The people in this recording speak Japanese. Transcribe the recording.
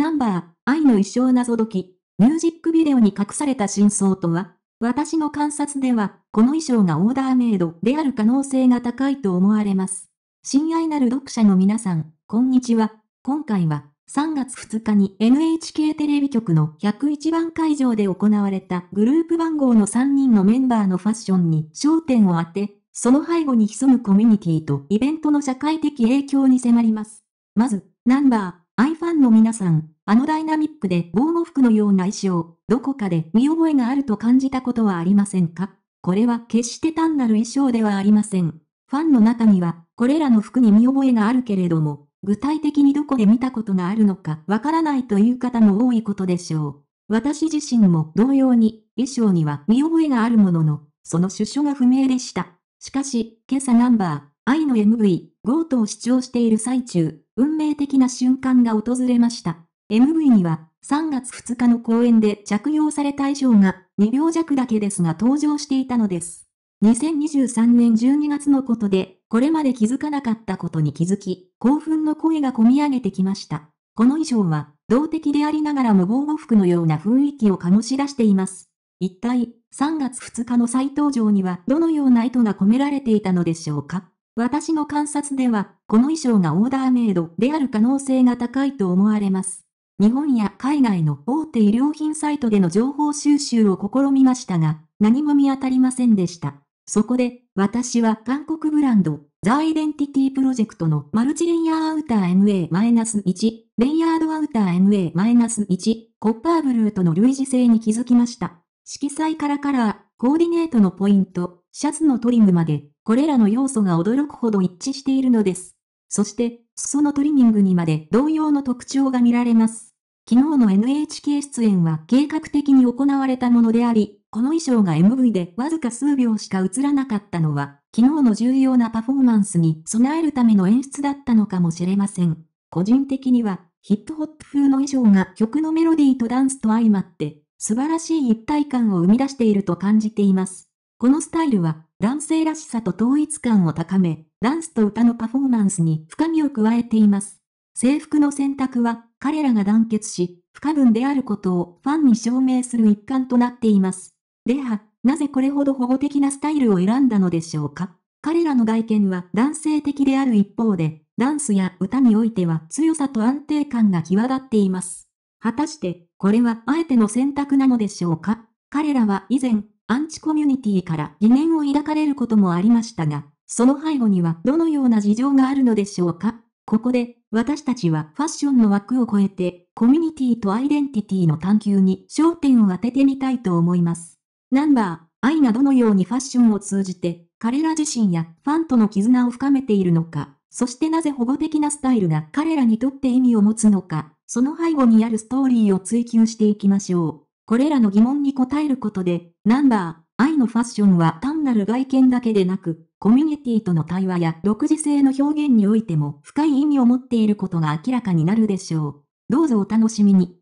ナンバー、愛の衣装謎解き、ミュージックビデオに隠された真相とは私の観察では、この衣装がオーダーメイドである可能性が高いと思われます。親愛なる読者の皆さん、こんにちは。今回は、3月2日に NHK テレビ局の101番会場で行われたグループ番号の3人のメンバーのファッションに焦点を当て、その背後に潜むコミュニティとイベントの社会的影響に迫ります。まず、ナンバー、i ファンの皆さん、あのダイナミックで防護服のような衣装、どこかで見覚えがあると感じたことはありませんかこれは決して単なる衣装ではありません。ファンの中には、これらの服に見覚えがあるけれども、具体的にどこで見たことがあるのかわからないという方も多いことでしょう。私自身も同様に、衣装には見覚えがあるものの、その主所が不明でした。しかし、今朝ナンバー、愛の MV、ゴートを主張している最中、運命的な瞬間が訪れました。MV には、3月2日の公演で着用された衣装が、2秒弱だけですが登場していたのです。2023年12月のことで、これまで気づかなかったことに気づき、興奮の声がこみ上げてきました。この衣装は、動的でありながらも防護服のような雰囲気を醸し出しています。一体、3月2日の再登場にはどのような意図が込められていたのでしょうか私の観察では、この衣装がオーダーメイドである可能性が高いと思われます。日本や海外の大手衣料品サイトでの情報収集を試みましたが、何も見当たりませんでした。そこで、私は韓国ブランド、ザ・イデンティティプロジェクトのマルチレイヤーアウター MA-1、レイヤードアウター MA-1、コッパーブルーとの類似性に気づきました。色彩からカラー、コーディネートのポイント、シャツのトリムまで、これらの要素が驚くほど一致しているのです。そして、裾のトリミングにまで同様の特徴が見られます。昨日の NHK 出演は計画的に行われたものであり、この衣装が MV でわずか数秒しか映らなかったのは、昨日の重要なパフォーマンスに備えるための演出だったのかもしれません。個人的には、ヒップホップ風の衣装が曲のメロディーとダンスと相まって、素晴らしい一体感を生み出していると感じています。このスタイルは、男性らしさと統一感を高め、ダンスと歌のパフォーマンスに深みを加えています。制服の選択は、彼らが団結し、不可分であることをファンに証明する一環となっています。では、なぜこれほど保護的なスタイルを選んだのでしょうか彼らの外見は男性的である一方で、ダンスや歌においては強さと安定感が際立っています。果たして、これはあえての選択なのでしょうか彼らは以前、アンチコミュニティから疑念を抱かれることもありましたが、その背後にはどのような事情があるのでしょうかここで、私たちはファッションの枠を超えて、コミュニティとアイデンティティの探求に焦点を当ててみたいと思います。ナンバー、愛がどのようにファッションを通じて、彼ら自身やファンとの絆を深めているのか、そしてなぜ保護的なスタイルが彼らにとって意味を持つのか、その背後にあるストーリーを追求していきましょう。これらの疑問に答えることで、ナンバー、愛のファッションは単なる外見だけでなく、コミュニティとの対話や独自性の表現においても深い意味を持っていることが明らかになるでしょう。どうぞお楽しみに。